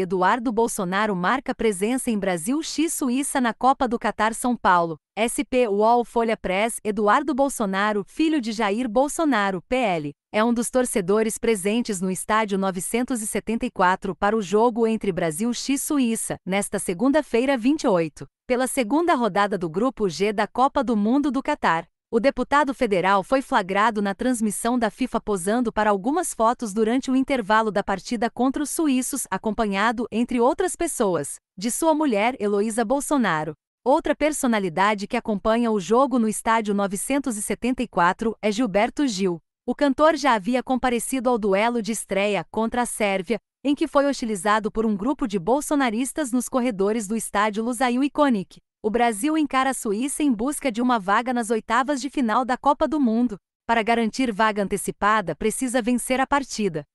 Eduardo Bolsonaro marca presença em Brasil X Suíça na Copa do Catar São Paulo. SP UOL Folha Press Eduardo Bolsonaro, filho de Jair Bolsonaro, PL, é um dos torcedores presentes no estádio 974 para o jogo entre Brasil X Suíça, nesta segunda-feira 28, pela segunda rodada do grupo G da Copa do Mundo do Catar. O deputado federal foi flagrado na transmissão da FIFA posando para algumas fotos durante o intervalo da partida contra os suíços, acompanhado, entre outras pessoas, de sua mulher Heloísa Bolsonaro. Outra personalidade que acompanha o jogo no estádio 974 é Gilberto Gil. O cantor já havia comparecido ao duelo de estreia contra a Sérvia, em que foi hostilizado por um grupo de bolsonaristas nos corredores do estádio Lusail Iconic o Brasil encara a Suíça em busca de uma vaga nas oitavas de final da Copa do Mundo. Para garantir vaga antecipada, precisa vencer a partida.